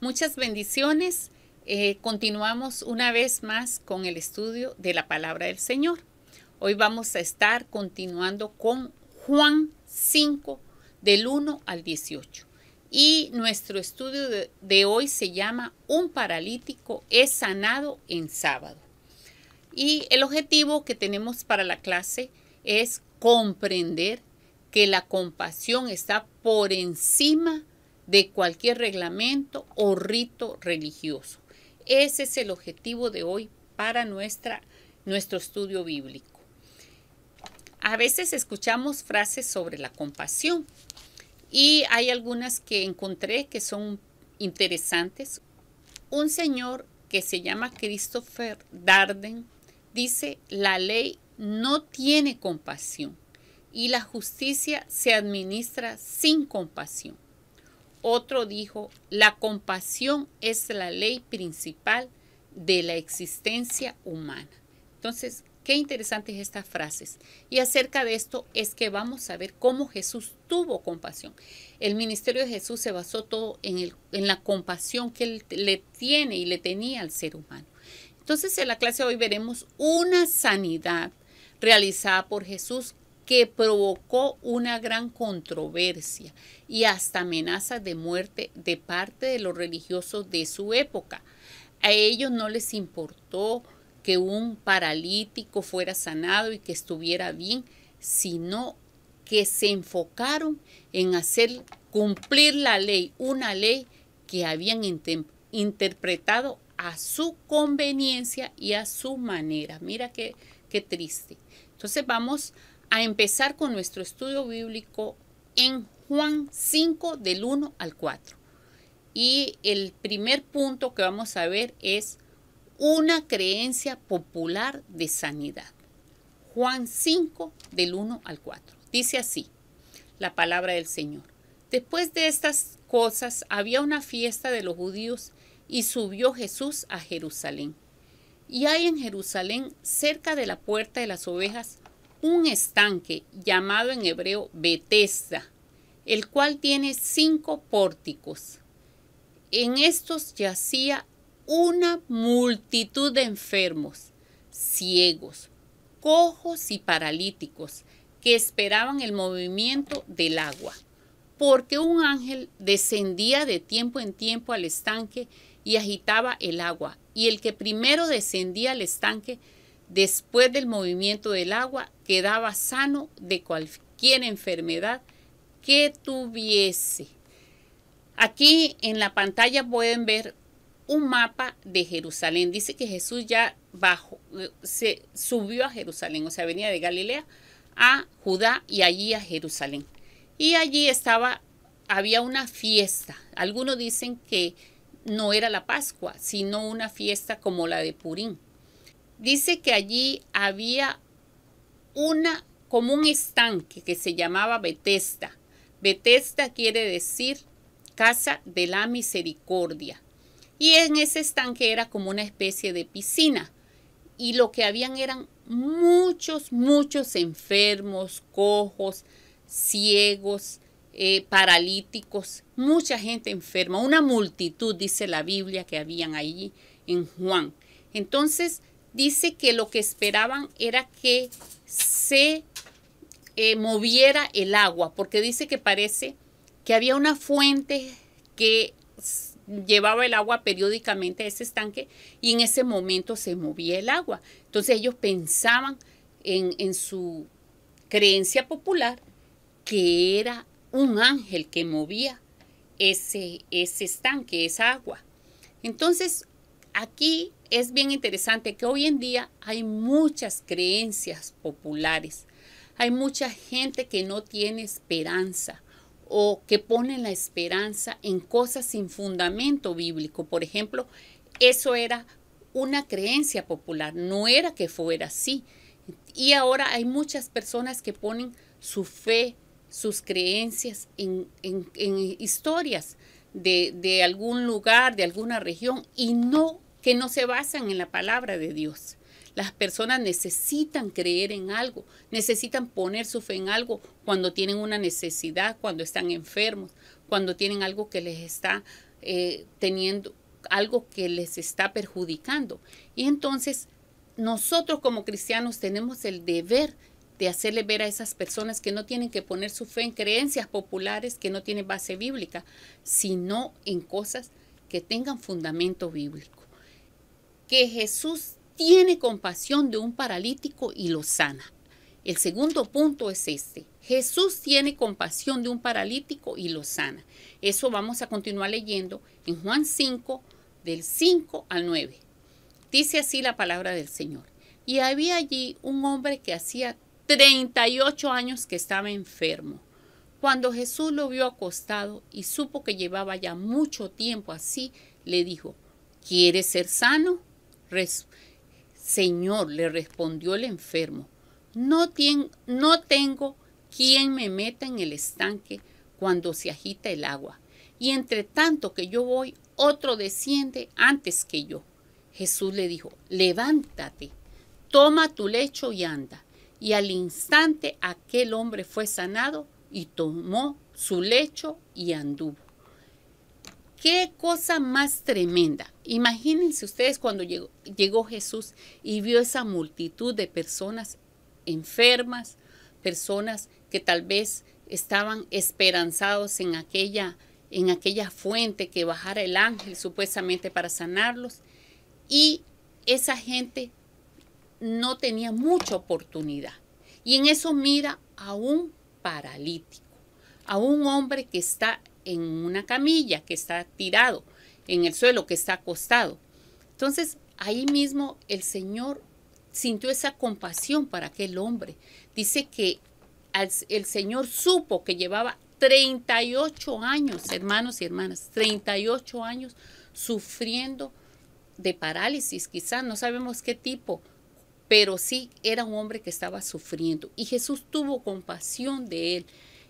Muchas bendiciones. Eh, continuamos una vez más con el estudio de la palabra del Señor. Hoy vamos a estar continuando con Juan 5 del 1 al 18. Y nuestro estudio de, hoy se llama Un paralítico es sanado en sábado. Y el objetivo que tenemos para la clase es comprender que la compasión está por encima de cualquier reglamento o rito religioso. Ese es el objetivo de hoy para nuestra, nuestro estudio bíblico. A veces escuchamos frases sobre la compasión, y hay algunas que encontré que son interesantes. Un señor que se llama Christopher Darden dice, la ley no tiene compasión y la justicia se administra sin compasión. Otro dijo, la compasión es la ley principal de la existencia humana. Entonces, Qué interesantes estas frases. Y acerca de esto es que vamos a ver cómo Jesús tuvo compasión. El ministerio de Jesús se basó todo en, la compasión que él le tiene y le tenía al ser humano. Entonces en la clase de hoy veremos una sanidad realizada por Jesús que provocó una gran controversia y hasta amenazas de muerte de parte de los religiosos de su época. A ellos no les importó que un paralítico fuera sanado y que estuviera bien, sino que se enfocaron en hacer cumplir la ley, una ley que habían interpretado a su conveniencia y a su manera. Mira qué, qué triste. Entonces vamos a empezar con nuestro estudio bíblico en Juan 5 del 1 al 4. Y el primer punto que vamos a ver es una creencia popular de sanidad. Juan 5 del 1 al 4. Dice así la palabra del Señor. Después de estas cosas había una fiesta de los judíos y subió Jesús a Jerusalén. Y hay en Jerusalén, cerca de la puerta de las ovejas, un estanque llamado en hebreo Bethesda, el cual tiene cinco pórticos. En estos yacía una multitud de enfermos, ciegos, cojos y paralíticos que esperaban el movimiento del agua, porque un ángel descendía de tiempo en tiempo al estanque y agitaba el agua, y el que primero descendía al estanque después del movimiento del agua quedaba sano de cualquier enfermedad que tuviese. Aquí en la pantalla pueden ver un mapa de Jerusalén. Dice que Jesús ya bajó, eh, se subió a Jerusalén, o sea, venía de Galilea a Judá y allí a Jerusalén. Y allí estaba, había una fiesta. Algunos dicen que no era la Pascua, sino una fiesta como la de Purín. Dice que allí había una, como un estanque que se llamaba Betesta. Betesta quiere decir casa de la misericordia. Y en ese estanque era como una especie de piscina. Y lo que habían eran muchos, muchos enfermos, cojos, ciegos, eh, paralíticos, mucha gente enferma, una multitud, dice la Biblia, que habían allí en Juan. Entonces dice que lo que esperaban era que se eh, moviera el agua, porque dice que parece que había una fuente que llevaba el agua periódicamente a ese estanque y en ese momento se movía el agua. Entonces ellos pensaban en, su creencia popular que era un ángel que movía ese, ese estanque, esa agua. Entonces, aquí es bien interesante que hoy en día hay muchas creencias populares, hay mucha gente que no tiene esperanza, o que ponen la esperanza en cosas sin fundamento bíblico. Por ejemplo, eso era una creencia popular, no era que fuera así. Y ahora hay muchas personas que ponen su fe, sus creencias en, historias de, de algún lugar, de alguna región, y no que no se basan en la palabra de Dios. Las personas necesitan creer en algo, necesitan poner su fe en algo cuando tienen una necesidad, cuando están enfermos, cuando tienen algo que les está eh, teniendo, algo que les está perjudicando. Y entonces nosotros como cristianos tenemos el deber de hacerle ver a esas personas que no tienen que poner su fe en creencias populares que no tienen base bíblica, sino en cosas que tengan fundamento bíblico. Que Jesús tiene compasión de un paralítico y lo sana. El segundo punto es este. Jesús tiene compasión de un paralítico y lo sana. Eso vamos a continuar leyendo en Juan 5, del 5 al 9. Dice así la palabra del Señor. Y había allí un hombre que hacía 38 años que estaba enfermo. Cuando Jesús lo vio acostado y supo que llevaba ya mucho tiempo así, le dijo, ¿quieres ser sano? Responde. Señor, le respondió el enfermo, no, no tengo quien me meta en el estanque cuando se agita el agua, y entre tanto que yo voy, otro desciende antes que yo. Jesús le dijo, levántate, toma tu lecho y anda. Y al instante aquel hombre fue sanado y tomó su lecho y anduvo. Qué cosa más tremenda. Imagínense ustedes cuando llegó, Jesús y vio esa multitud de personas enfermas, personas que tal vez estaban esperanzados en aquella, en aquella fuente que bajara el ángel supuestamente para sanarlos. Y esa gente no tenía mucha oportunidad. Y en eso mira a un paralítico, a un hombre que está en una camilla, que está tirado en el suelo, que está acostado. Entonces, ahí mismo el Señor sintió esa compasión para aquel hombre. Dice que el Señor supo que llevaba 38 años, hermanos y hermanas, 38 años sufriendo de parálisis, quizás no sabemos qué tipo, pero sí era un hombre que estaba sufriendo. Y Jesús tuvo compasión de él.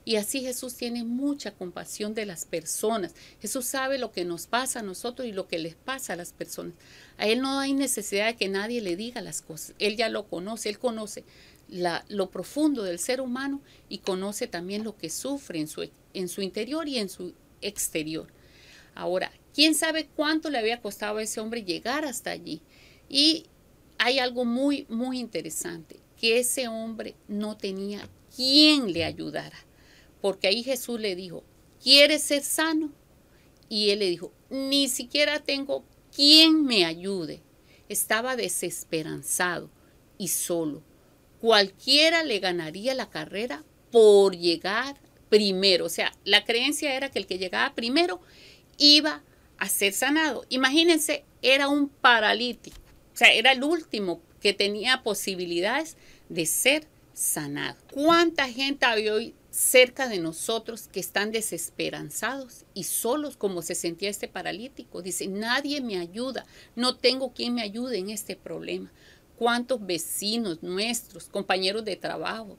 Y así Jesús tiene mucha compasión de las personas. Jesús sabe lo que nos pasa a nosotros y lo que les pasa a las personas. A Él no hay necesidad de que nadie le diga las cosas. Él ya lo conoce, Él conoce lo profundo del ser humano y conoce también lo que sufre en su, en su interior y en su exterior. Ahora, ¿quién sabe cuánto le había costado a ese hombre llegar hasta allí? Y hay algo muy, muy interesante, que ese hombre no tenía quien le ayudara. Porque ahí Jesús le dijo, ¿quieres ser sano? Y él le dijo, ni siquiera tengo quien me ayude. Estaba desesperanzado y solo. Cualquiera le ganaría la carrera por llegar primero. O sea, la creencia era que el que llegaba primero iba a ser sanado. Imagínense, era un paralítico. O sea, era el último que tenía posibilidades de ser sanado. ¿Cuánta gente había hoy cerca de nosotros que están desesperanzados y solos como se sentía este paralítico. Dice, nadie me ayuda, no tengo quien me ayude en este problema. ¿Cuántos vecinos nuestros, compañeros de trabajo,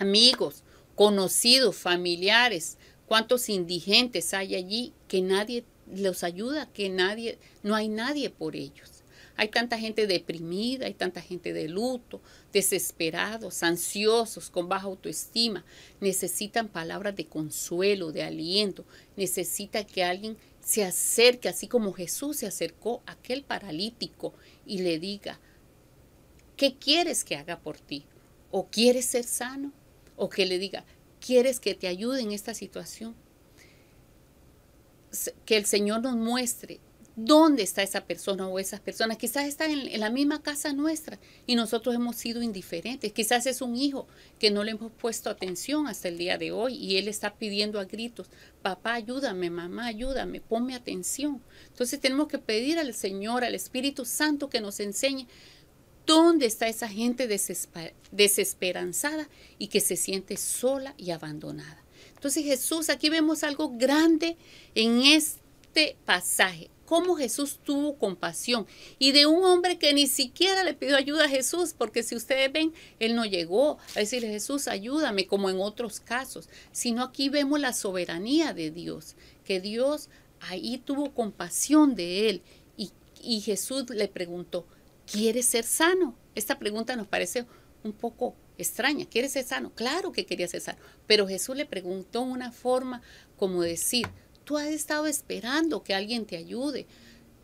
amigos, conocidos, familiares, cuántos indigentes hay allí que nadie los ayuda, que nadie, no hay nadie por ellos? Hay tanta gente deprimida, hay tanta gente de luto, desesperados, ansiosos, con baja autoestima. Necesitan palabras de consuelo, de aliento. Necesita que alguien se acerque, así como Jesús se acercó a aquel paralítico y le diga, ¿qué quieres que haga por ti? ¿O quieres ser sano? ¿O que le diga, quieres que te ayude en esta situación? Que el Señor nos muestre ¿Dónde está esa persona o esas personas? Quizás están en, la misma casa nuestra y nosotros hemos sido indiferentes. Quizás es un hijo que no le hemos puesto atención hasta el día de hoy y él está pidiendo a gritos, papá, ayúdame, mamá, ayúdame, ponme atención. Entonces tenemos que pedir al Señor, al Espíritu Santo que nos enseñe dónde está esa gente desesperanzada y que se siente sola y abandonada. Entonces Jesús, aquí vemos algo grande en este pasaje cómo Jesús tuvo compasión y de un hombre que ni siquiera le pidió ayuda a Jesús, porque si ustedes ven, él no llegó a decirle Jesús, ayúdame, como en otros casos, sino aquí vemos la soberanía de Dios, que Dios ahí tuvo compasión de él y, Jesús le preguntó, ¿quieres ser sano? Esta pregunta nos parece un poco extraña, ¿quieres ser sano? Claro que quería ser sano, pero Jesús le preguntó una forma como decir, tú has estado esperando que alguien te ayude.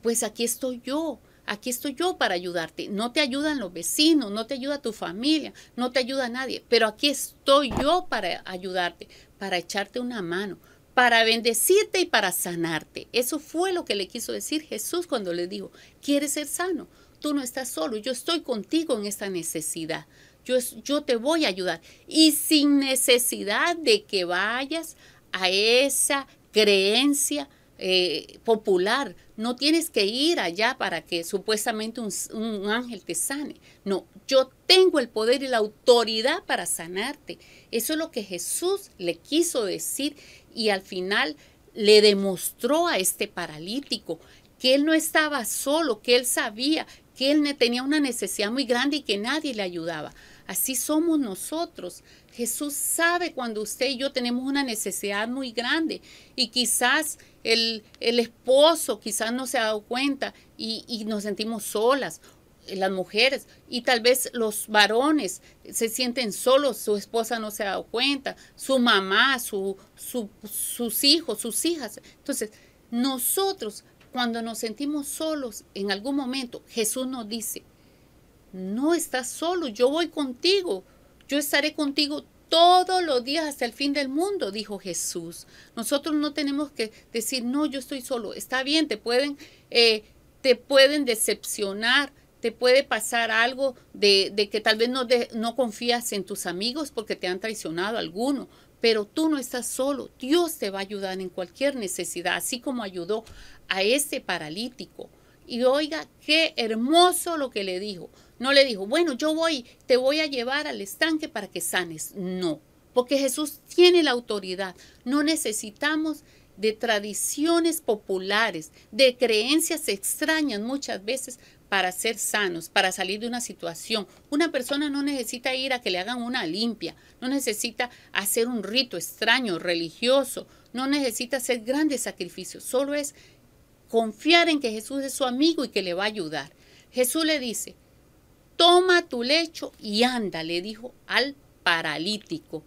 Pues aquí estoy yo, aquí estoy yo para ayudarte. No te ayudan los vecinos, no te ayuda tu familia, no te ayuda nadie, pero aquí estoy yo para ayudarte, para echarte una mano, para bendecirte y para sanarte. Eso fue lo que le quiso decir Jesús cuando le dijo, ¿quieres ser sano? Tú no estás solo, yo estoy contigo en esta necesidad. Yo, yo te voy a ayudar. Y sin necesidad de que vayas a esa creencia eh, popular. No tienes que ir allá para que supuestamente un, un ángel te sane. No, yo tengo el poder y la autoridad para sanarte. Eso es lo que Jesús le quiso decir y al final le demostró a este paralítico que él no estaba solo, que él sabía que él tenía una necesidad muy grande y que nadie le ayudaba. Así somos nosotros. Jesús sabe cuando usted y yo tenemos una necesidad muy grande y quizás el, el esposo quizás no se ha dado cuenta y, nos sentimos solas eh, las mujeres y tal vez los varones se sienten solos, su esposa no se ha dado cuenta, su mamá, su, su, sus hijos, sus hijas. Entonces, nosotros cuando nos sentimos solos en algún momento, Jesús nos dice, no estás solo, yo voy contigo, yo estaré contigo todos los días hasta el fin del mundo, dijo Jesús. Nosotros no tenemos que decir, no, yo estoy solo. Está bien, te pueden, eh, te pueden decepcionar, te puede pasar algo de, que tal vez no, confías en tus amigos porque te han traicionado alguno, pero tú no estás solo. Dios te va a ayudar en cualquier necesidad, así como ayudó a este paralítico. Y oiga, qué hermoso lo que le dijo. No le dijo, bueno, yo voy, te voy a llevar al estanque para que sanes. No, porque Jesús tiene la autoridad. No necesitamos de tradiciones populares, de creencias extrañas muchas veces para ser sanos, para salir de una situación. Una persona no necesita ir a que le hagan una limpia, no necesita hacer un rito extraño, religioso, no necesita hacer grandes sacrificios, solo es confiar en que Jesús es su amigo y que le va a ayudar. Jesús le dice, toma tu lecho y anda, le dijo al paralítico.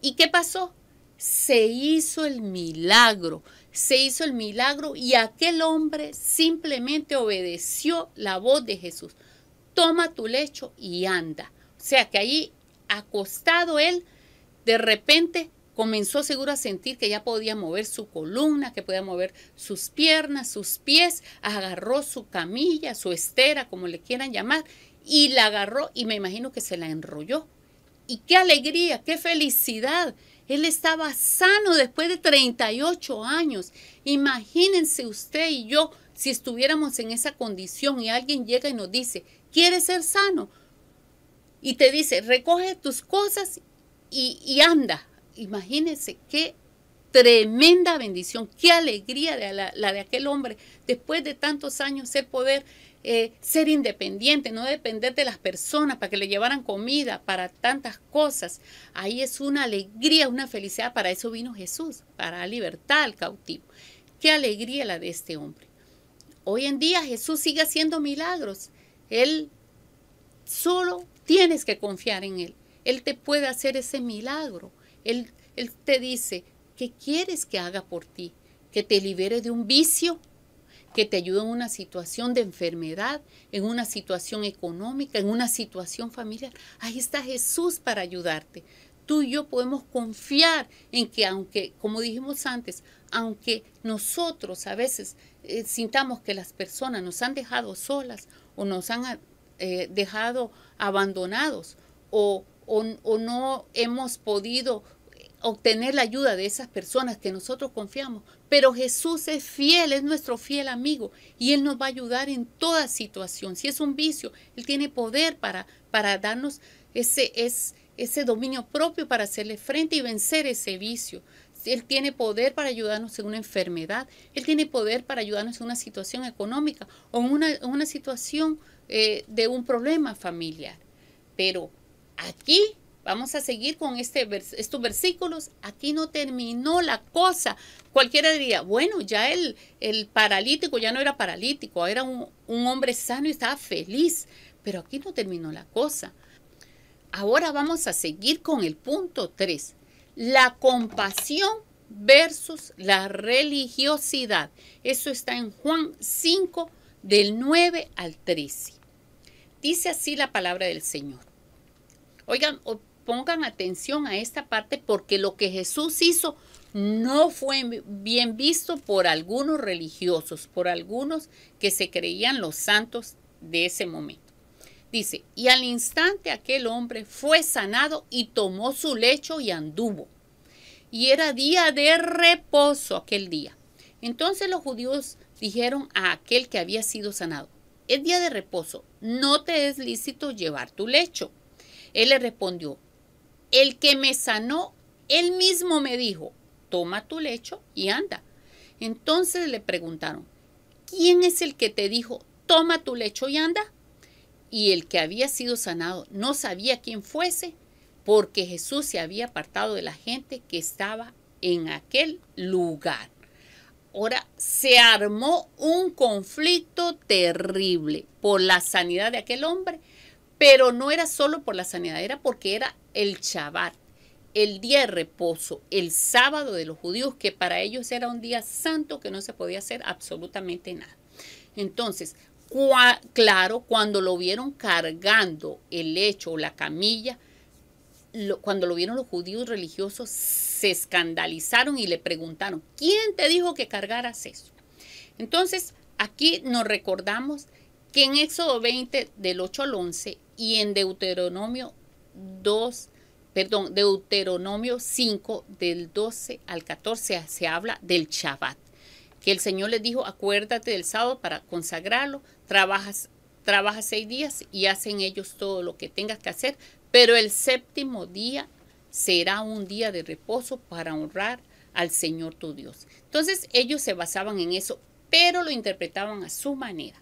¿Y qué pasó? Se hizo el milagro, se hizo el milagro y aquel hombre simplemente obedeció la voz de Jesús. Toma tu lecho y anda. O sea que ahí acostado él, de repente comenzó seguro a sentir que ya podía mover su columna, que podía mover sus piernas, sus pies, agarró su camilla, su estera, como le quieran llamar, y la agarró y me imagino que se la enrolló. Y qué alegría, qué felicidad. Él estaba sano después de 38 años. Imagínense usted y yo si estuviéramos en esa condición y alguien llega y nos dice, ¿quieres ser sano? Y te dice, recoge tus cosas y, anda. Imagínense qué tremenda bendición, qué alegría la, de aquel hombre, después de tantos años, ser poder eh, ser independiente, no depender de las personas para que le llevaran comida, para tantas cosas. Ahí es una alegría, una felicidad, para eso vino Jesús, para libertar al cautivo. Qué alegría la de este hombre. Hoy en día Jesús sigue haciendo milagros. Él solo tienes que confiar en Él. Él te puede hacer ese milagro. Él, él te dice, ¿Qué quieres que haga por ti? ¿Que te libere de un vicio? ¿Que te ayude en una situación de enfermedad? ¿En una situación económica? ¿En una situación familiar? Ahí está Jesús para ayudarte. Tú y yo podemos confiar en que aunque, como dijimos antes, aunque nosotros a veces eh, sintamos que las personas nos han dejado solas o nos han eh, dejado abandonados o no hemos podido obtener la ayuda de esas personas que nosotros confiamos. Pero Jesús es fiel, es nuestro fiel amigo y Él nos va a ayudar en toda situación. Si es un vicio, Él tiene poder para, para darnos ese, es, ese dominio propio para hacerle frente y vencer ese vicio. Él tiene poder para ayudarnos en una enfermedad, Él tiene poder para ayudarnos en una situación económica o en una, situación eh, de un problema familiar. Pero aquí Vamos a seguir con este estos versículos. Aquí no terminó la cosa. Cualquiera diría, bueno, ya el, el paralítico ya no era paralítico, era un, un hombre sano y estaba feliz. Pero aquí no terminó la cosa. Ahora vamos a seguir con el punto 3. La compasión versus la religiosidad. Eso está en Juan 5, del 9 al 13. Dice así la palabra del Señor. Oigan, pongan atención a esta parte porque lo que Jesús hizo no fue bien visto por algunos religiosos, por algunos que se creían los santos de ese momento. Dice, y al instante aquel hombre fue sanado y tomó su lecho y anduvo. Y era día de reposo aquel día. Entonces los judíos dijeron a aquel que había sido sanado, es día de reposo, no te es lícito llevar tu lecho. Él le respondió, el que me sanó, él mismo me dijo, toma tu lecho y anda. Entonces le preguntaron, ¿quién es el que te dijo, toma tu lecho y anda? Y el que había sido sanado no sabía quién fuese, porque Jesús se había apartado de la gente que estaba en aquel lugar. Ahora se armó un conflicto terrible por la sanidad de aquel hombre, pero no era solo por la sanidad, era porque era el Shabbat, el día de reposo, el sábado de los judíos, que para ellos era un día santo que no se podía hacer absolutamente nada. Entonces, claro, cuando lo vieron cargando el lecho o la camilla, cuando lo vieron los judíos religiosos, se escandalizaron y le preguntaron, ¿quién te dijo que cargaras eso? Entonces, aquí nos recordamos que en Éxodo 20 del 8 al 11 y en Deuteronomio 2, perdón, Deuteronomio 5, del 12 al 14, ah, se habla del Shabbat, que el Señor les dijo, acuérdate del sábado para consagrarlo, trabajas, trabajas seis días y hacen ellos todo lo que tengas que hacer, pero el séptimo día será un día de reposo para honrar al Señor tu Dios. Entonces ellos se basaban en eso, pero lo interpretaban a su manera.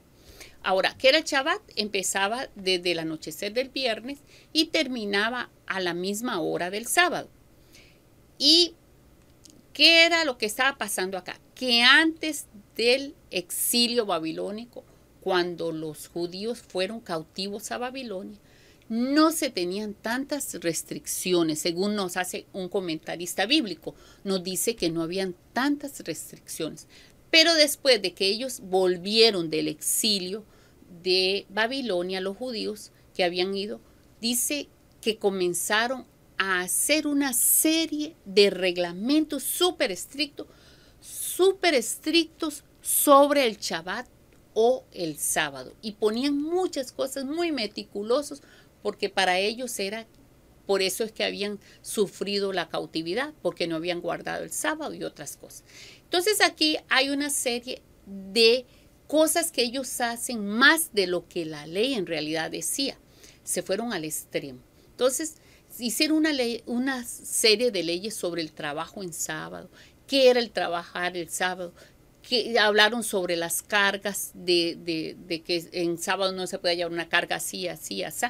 Ahora, ¿qué era el Shabbat, empezaba desde el anochecer del viernes y terminaba a la misma hora del sábado. ¿Y qué era lo que estaba pasando acá? Que antes del exilio babilónico, cuando los judíos fueron cautivos a Babilonia, no se tenían tantas restricciones, según nos hace un comentarista bíblico, nos dice que no habían tantas restricciones. Pero después de que ellos volvieron del exilio, de Babilonia, los judíos que habían ido, dice que comenzaron a hacer una serie de reglamentos súper estrictos, súper estrictos sobre el Shabbat o el sábado. Y ponían muchas cosas muy meticulosos porque para ellos era, por eso es que habían sufrido la cautividad, porque no habían guardado el sábado y otras cosas. Entonces aquí hay una serie de cosas que ellos hacen más de lo que la ley en realidad decía. Se fueron al extremo. Entonces, hicieron una, ley, una serie de leyes sobre el trabajo en sábado, qué era el trabajar el sábado, que hablaron sobre las cargas de, de, que en sábado no se puede llevar una carga así, así, así.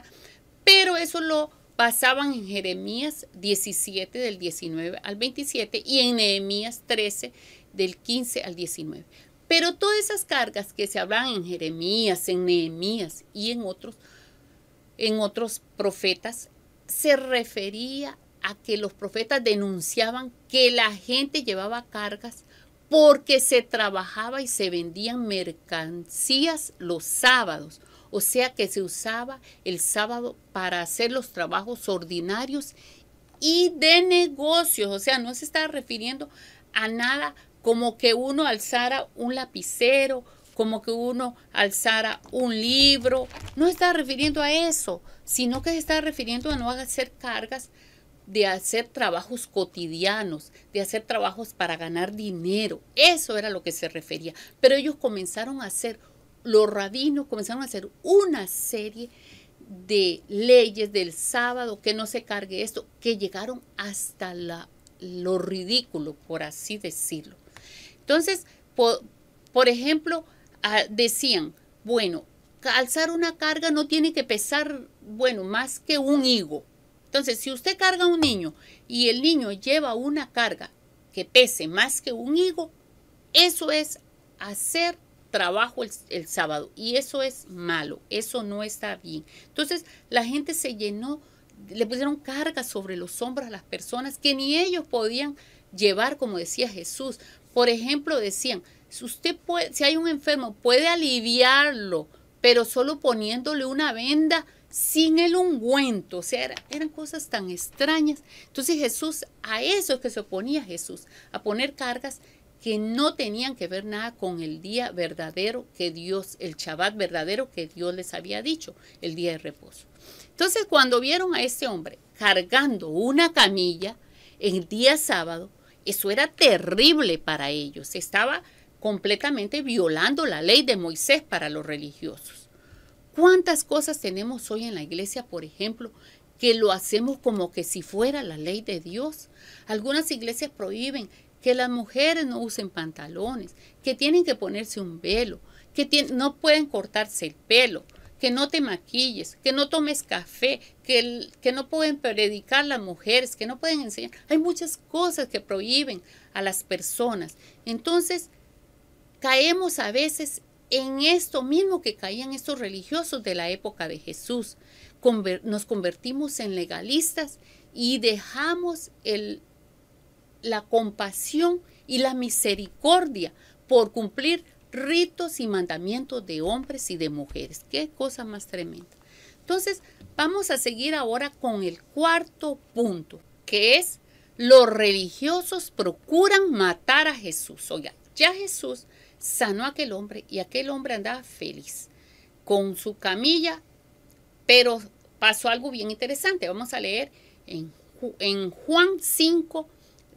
Pero eso lo pasaban en Jeremías 17 del 19 al 27 y en Nehemías 13 del 15 al 19. Pero todas esas cargas que se hablan en Jeremías, en Nehemías y en otros, en otros profetas, se refería a que los profetas denunciaban que la gente llevaba cargas porque se trabajaba y se vendían mercancías los sábados. O sea que se usaba el sábado para hacer los trabajos ordinarios y de negocios. O sea, no se está refiriendo a nada como que uno alzara un lapicero, como que uno alzara un libro. No está refiriendo a eso, sino que se está refiriendo a no hacer cargas, de hacer trabajos cotidianos, de hacer trabajos para ganar dinero. Eso era lo que se refería. Pero ellos comenzaron a hacer, los rabinos comenzaron a hacer una serie de leyes del sábado, que no se cargue esto, que llegaron hasta lo ridículo, por así decirlo. Entonces, por, ejemplo, ah, decían, bueno, alzar una carga no tiene que pesar, bueno, más que un higo. Entonces, si usted carga a un niño y el niño lleva una carga que pese más que un higo, eso es hacer trabajo el, sábado y eso es malo, eso no está bien. Entonces la gente se llenó, le pusieron cargas sobre los hombros a las personas que ni ellos podían llevar, como decía Jesús, por ejemplo, decían, si usted si hay un enfermo, puede aliviarlo, pero solo poniéndole una venda sin el ungüento. O sea, eran cosas tan extrañas. Entonces Jesús, a eso es que se oponía Jesús, a poner cargas que no tenían que ver nada con el día verdadero que Dios, el Shabbat verdadero que Dios les había dicho, el día de reposo. Entonces, cuando vieron a este hombre cargando una camilla en el día sábado, eso era terrible para ellos. Estaba completamente violando la ley de Moisés para los religiosos. ¿Cuántas cosas tenemos hoy en la iglesia, por ejemplo, que lo hacemos como que si fuera la ley de Dios? Algunas iglesias prohíben que las mujeres no usen pantalones, que tienen que ponerse un velo, que no pueden cortarse el pelo, que no te maquilles, que no tomes café, que, que no pueden predicar las mujeres, que no pueden enseñar. Hay muchas cosas que prohíben a las personas. Entonces, caemos a veces en esto mismo que caían estos religiosos de la época de Jesús. nos convertimos en legalistas y dejamos la compasión y la misericordia por cumplir ritos y mandamientos de hombres y de mujeres. Qué cosa más tremenda. Entonces, vamos a seguir ahora con el cuarto punto, que es los religiosos procuran matar a Jesús. Oiga, ya Jesús sanó a aquel hombre y aquel hombre andaba feliz con su camilla, pero pasó algo bien interesante. Vamos a leer en, en Juan 5,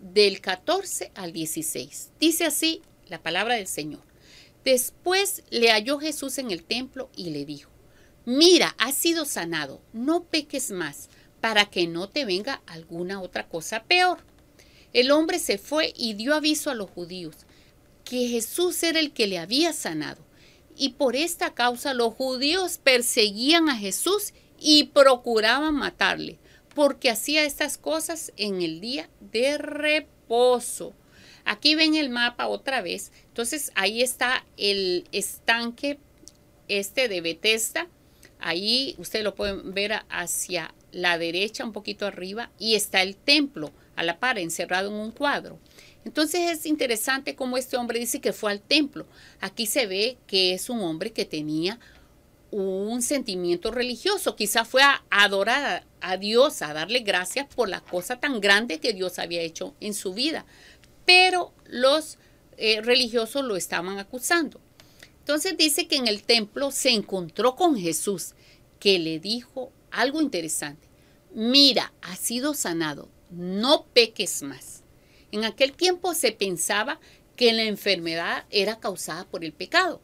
del 14 al 16. Dice así la palabra del Señor. Después le halló Jesús en el templo y le dijo, mira, has sido sanado, no peques más, para que no te venga alguna otra cosa peor. El hombre se fue y dio aviso a los judíos que Jesús era el que le había sanado. Y por esta causa los judíos perseguían a Jesús y procuraban matarle, porque hacía estas cosas en el día de reposo. Aquí ven el mapa otra vez entonces ahí está el estanque este de Bethesda. Ahí ustedes lo pueden ver hacia la derecha, un poquito arriba, y está el templo a la par, encerrado en un cuadro. Entonces es interesante cómo este hombre dice que fue al templo. Aquí se ve que es un hombre que tenía un sentimiento religioso, quizá fue a adorar a Dios, a darle gracias por la cosa tan grande que Dios había hecho en su vida. Pero los eh, religiosos lo estaban acusando. Entonces dice que en el templo se encontró con Jesús, que le dijo algo interesante. Mira, ha sido sanado, no peques más. En aquel tiempo se pensaba que la enfermedad era causada por el pecado,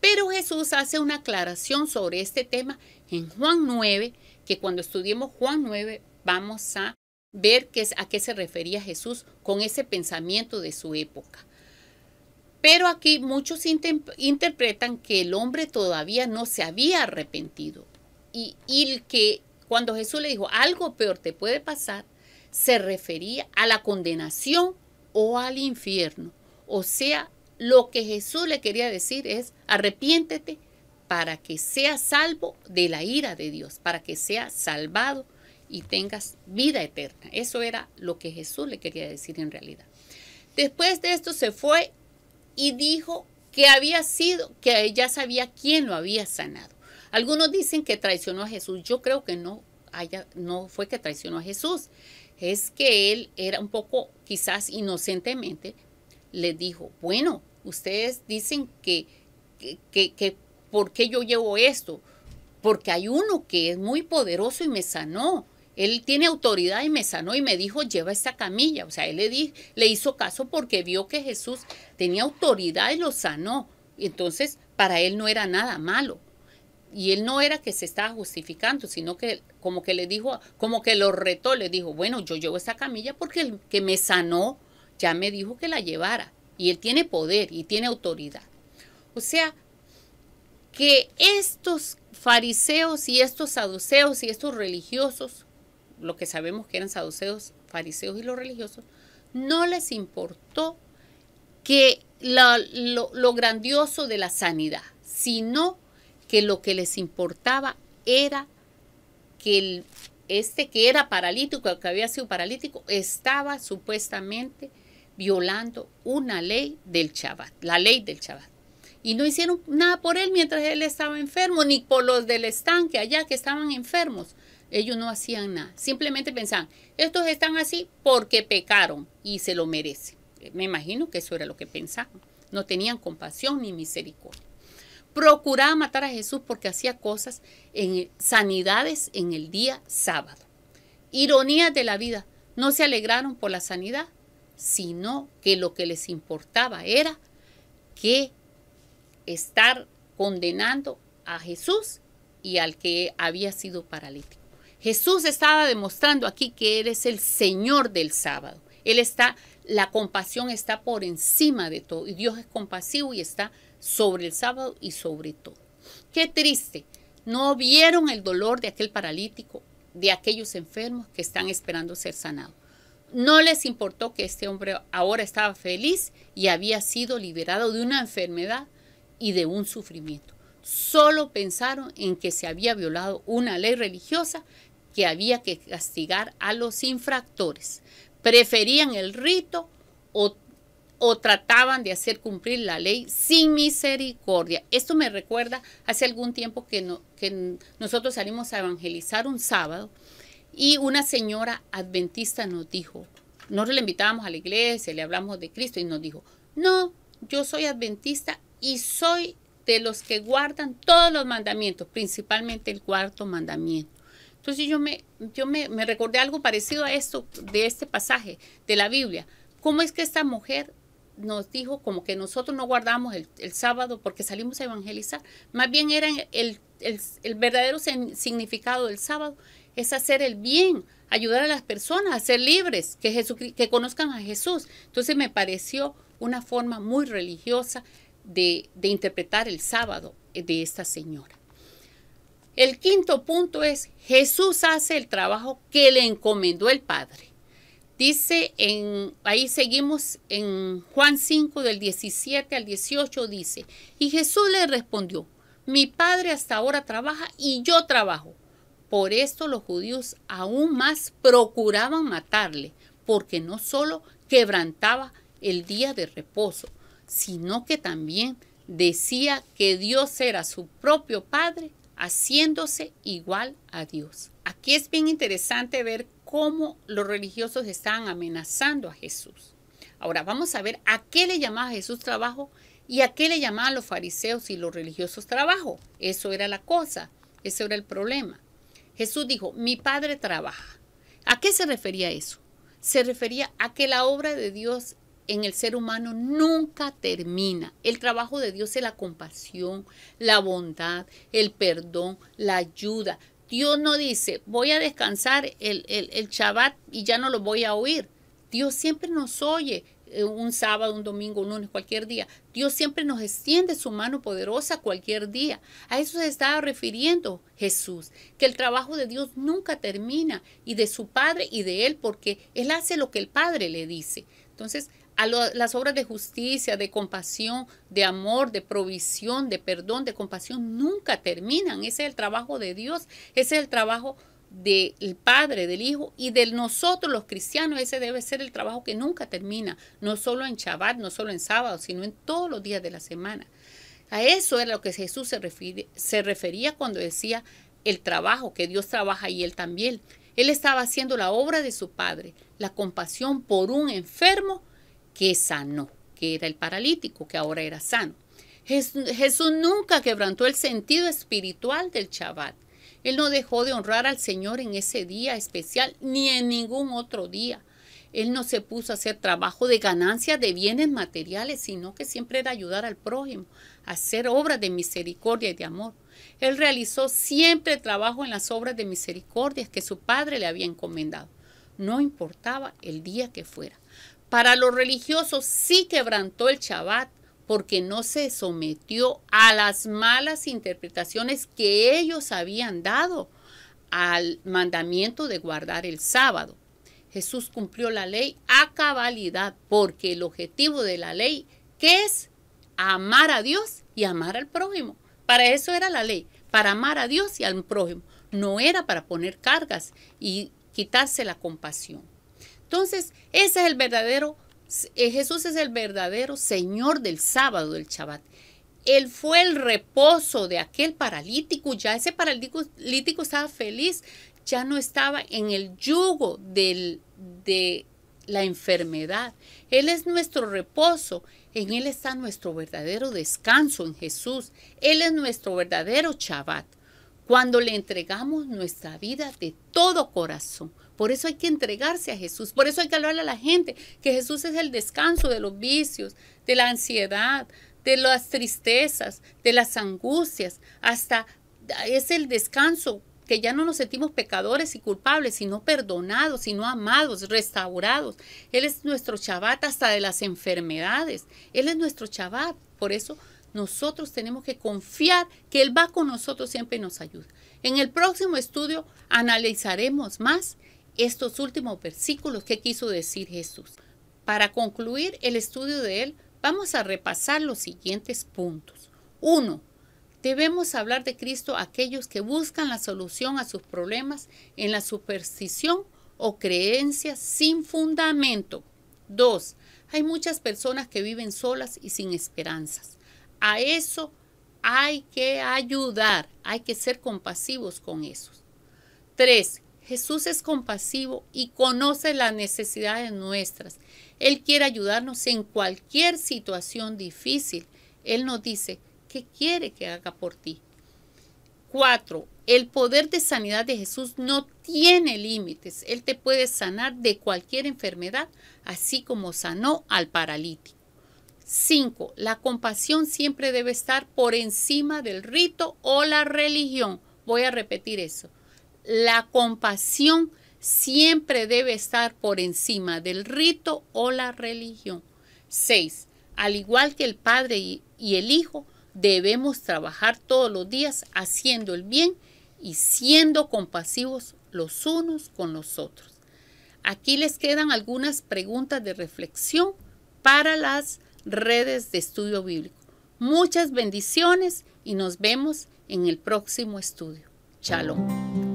pero Jesús hace una aclaración sobre este tema en Juan 9, que cuando estudiemos Juan 9 vamos a ver qué a qué se refería Jesús con ese pensamiento de su época. Pero aquí muchos interpretan que el hombre todavía no se había arrepentido y, que cuando Jesús le dijo algo peor te puede pasar, se refería a la condenación o al infierno. O sea, lo que Jesús le quería decir es arrepiéntete para que seas salvo de la ira de Dios, para que seas salvado y tengas vida eterna. Eso era lo que Jesús le quería decir en realidad. Después de esto se fue y dijo que había sido, que ella sabía quién lo había sanado. Algunos dicen que traicionó a Jesús. Yo creo que no, haya, no fue que traicionó a Jesús. Es que él era un poco, quizás inocentemente, le dijo, bueno, ustedes dicen que, que, que, que ¿por qué yo llevo esto? Porque hay uno que es muy poderoso y me sanó él tiene autoridad y me sanó y me dijo, lleva esta camilla. O sea, él le, le hizo caso porque vio que Jesús tenía autoridad y lo sanó. Entonces, para él no era nada malo. Y él no era que se estaba justificando, sino que como que le dijo, como que lo retó, le dijo, bueno, yo llevo esta camilla porque el que me sanó ya me dijo que la llevara. Y él tiene poder y tiene autoridad. O sea, que estos fariseos y estos saduceos y estos religiosos lo que sabemos que eran saduceos, fariseos y los religiosos, no les importó que lo, grandioso de la sanidad, sino que lo que les importaba era que este que era paralítico, que había sido paralítico, estaba supuestamente violando una ley del Shabbat, la ley del Shabbat. Y no hicieron nada por él mientras él estaba enfermo, ni por los del estanque allá que estaban enfermos. Ellos no hacían nada. Simplemente pensaban, estos están así porque pecaron y se lo merecen. Eh, me imagino que eso era lo que pensaban. No tenían compasión ni misericordia. Procuraba matar a Jesús porque hacía cosas en sanidades en el día sábado. Ironías de la vida. No se alegraron por la sanidad, sino que lo que les importaba era que estar condenando a Jesús y al que había sido paralítico. Jesús estaba demostrando aquí que Él es el Señor del sábado. Él está, la compasión está por encima de todo. Y Dios es compasivo y está sobre el sábado y sobre todo. Qué triste. No vieron el dolor de aquel paralítico, de aquellos enfermos que están esperando ser sanados. No les importó que este hombre ahora estaba feliz y había sido liberado de una enfermedad y de un sufrimiento. Solo pensaron en que se había violado una ley religiosa que había que castigar a los infractores. Preferían el rito o, trataban de hacer cumplir la ley sin misericordia. Esto me recuerda hace algún tiempo que, que nosotros salimos a evangelizar un sábado y una señora adventista nos dijo, nosotros le invitábamos a la iglesia, le hablamos de Cristo y nos dijo, no, yo soy adventista y soy de los que guardan todos los mandamientos, principalmente el cuarto mandamiento. Entonces yo me, yo me, recordé algo parecido a esto, de este pasaje de la Biblia. ¿Cómo es que esta mujer nos dijo como que nosotros no guardamos el, sábado porque salimos a evangelizar. Más bien era el, verdadero significado del sábado, es hacer el bien, ayudar a las personas a ser libres, que, que conozcan a Jesús. Entonces me pareció una forma muy religiosa de interpretar el sábado de esta señora. El quinto punto es, Jesús hace el trabajo que le encomendó el Padre. Dice, en, ahí seguimos en Juan 5 del 17 al 18, dice, y Jesús le respondió, mi Padre hasta ahora trabaja y yo trabajo. Por esto los judíos aún más procuraban matarle, porque no solo quebrantaba el día de reposo, sino que también decía que Dios era su propio Padre haciéndose igual a Dios. Aquí es bien interesante ver cómo los religiosos estaban amenazando a Jesús. Ahora vamos a ver a qué le llamaba Jesús trabajo y a qué le llamaban los fariseos y los religiosos trabajo. Eso era la cosa, ese era el problema. Jesús dijo, mi Padre trabaja. ¿A qué se refería eso? Se refería a que la obra de Dios en el ser humano nunca termina. El trabajo de Dios es la compasión, la bondad, el perdón, la ayuda. Dios no dice, voy a descansar el, el, Shabbat y ya no lo voy a oír. Dios siempre nos oye eh, un sábado, un domingo, un lunes, cualquier día. Dios siempre nos extiende su mano poderosa cualquier día. A eso se estaba refiriendo Jesús, que el trabajo de Dios nunca termina y de su Padre y de Él, porque Él hace lo que el Padre le dice. Entonces, a las obras de justicia, de compasión, de amor, de provisión, de perdón, de compasión, nunca terminan. Ese es el trabajo de Dios, ese es el trabajo del Padre, del Hijo y de nosotros los cristianos, ese debe ser el trabajo que nunca termina, no solo en Shabbat, no solo en sábado, sino en todos los días de la semana. A eso es lo que Jesús se refería cuando decía el trabajo, que Dios trabaja y Él también. Él estaba haciendo la obra de su Padre, la compasión por un enfermo que sanó, que era el paralítico, que ahora era sano. Jesús, nunca quebrantó el sentido espiritual del Shabbat. Él no dejó de honrar al Señor en ese día especial ni en ningún otro día. Él no se puso a hacer trabajo de ganancia de bienes materiales, sino que siempre era ayudar al prójimo, hacer obras de misericordia y de amor. Él realizó siempre trabajo en las obras de misericordia que su padre le había encomendado, no importaba el día que fuera. Para los religiosos sí quebrantó el Shabbat porque no se sometió a las malas interpretaciones que ellos habían dado al mandamiento de guardar el sábado. Jesús cumplió la ley a cabalidad porque el objetivo de la ley, que es amar a Dios y amar al prójimo. Para eso era la ley, para amar a Dios y al prójimo. No era para poner cargas y quitarse la compasión. Entonces, ese es el verdadero, eh, Jesús es el verdadero Señor del sábado, del Shabbat. Él fue el reposo de aquel paralítico, ya ese paralítico estaba feliz, ya no estaba en el yugo de la enfermedad. Él es nuestro reposo, en Él está nuestro verdadero descanso en Jesús. Él es nuestro verdadero Shabbat, cuando le entregamos nuestra vida de todo corazón. Por eso hay que entregarse a Jesús, por eso hay que hablarle a la gente que Jesús es el descanso de los vicios, de la ansiedad, de las tristezas, de las angustias, hasta es el descanso que ya no nos sentimos pecadores y culpables, sino perdonados, sino amados, restaurados. Él es nuestro chabat hasta de las enfermedades. Él es nuestro chabat. Por eso nosotros tenemos que confiar que Él va con nosotros siempre y nos ayuda. En el próximo estudio analizaremos más estos últimos versículos que quiso decir Jesús. Para concluir el estudio de él, vamos a repasar los siguientes puntos. 1. Debemos hablar de Cristo a aquellos que buscan la solución a sus problemas en la superstición o creencias sin fundamento. 2. Hay muchas personas que viven solas y sin esperanzas. A eso hay que ayudar, hay que ser compasivos con esos. 3. Jesús es compasivo y conoce las necesidades nuestras. Él quiere ayudarnos en cualquier situación difícil. Él nos dice, ¿qué quiere que haga por ti? Cuatro, El poder de sanidad de Jesús no tiene límites. Él te puede sanar de cualquier enfermedad, así como sanó al paralítico. 5. La compasión siempre debe estar por encima del rito o la religión. Voy a repetir eso la compasión siempre debe estar por encima del rito o la religión. 6. Al igual que el Padre y, el Hijo, debemos trabajar todos los días haciendo el bien y siendo compasivos los unos con los otros. Aquí les quedan algunas preguntas de reflexión para las redes de estudio bíblico. Muchas bendiciones y nos vemos en el próximo estudio. Shalom.